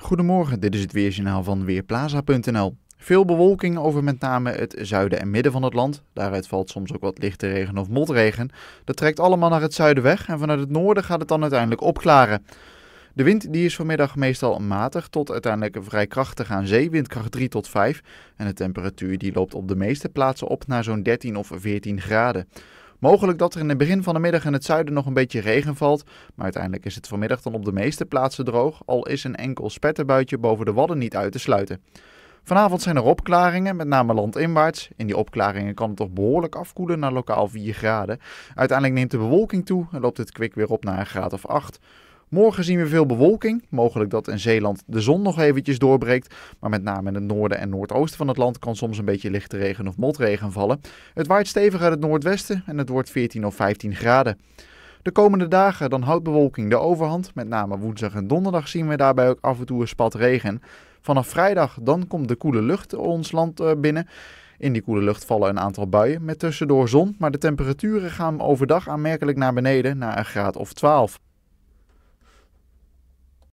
Goedemorgen, dit is het weerjournaal van Weerplaza.nl. Veel bewolking over met name het zuiden en midden van het land. Daaruit valt soms ook wat lichte regen of motregen. Dat trekt allemaal naar het zuiden weg en vanuit het noorden gaat het dan uiteindelijk opklaren. De wind die is vanmiddag meestal matig tot uiteindelijk vrij krachtig aan zee, windkracht 3 tot 5. En de temperatuur die loopt op de meeste plaatsen op naar zo'n 13 of 14 graden. Mogelijk dat er in het begin van de middag in het zuiden nog een beetje regen valt, maar uiteindelijk is het vanmiddag dan op de meeste plaatsen droog, al is een enkel spetterbuitje boven de wadden niet uit te sluiten. Vanavond zijn er opklaringen, met name landinwaarts. In die opklaringen kan het toch behoorlijk afkoelen naar lokaal 4 graden. Uiteindelijk neemt de bewolking toe en loopt het kwik weer op naar een graad of 8. Morgen zien we veel bewolking. Mogelijk dat in Zeeland de zon nog eventjes doorbreekt. Maar met name in het noorden en noordoosten van het land kan soms een beetje lichte regen of motregen vallen. Het waait stevig uit het noordwesten en het wordt 14 of 15 graden. De komende dagen dan houdt bewolking de overhand. Met name woensdag en donderdag zien we daarbij ook af en toe een spat regen. Vanaf vrijdag dan komt de koele lucht ons land eh, binnen. In die koele lucht vallen een aantal buien met tussendoor zon, maar de temperaturen gaan overdag aanmerkelijk naar beneden naar een graad of 12.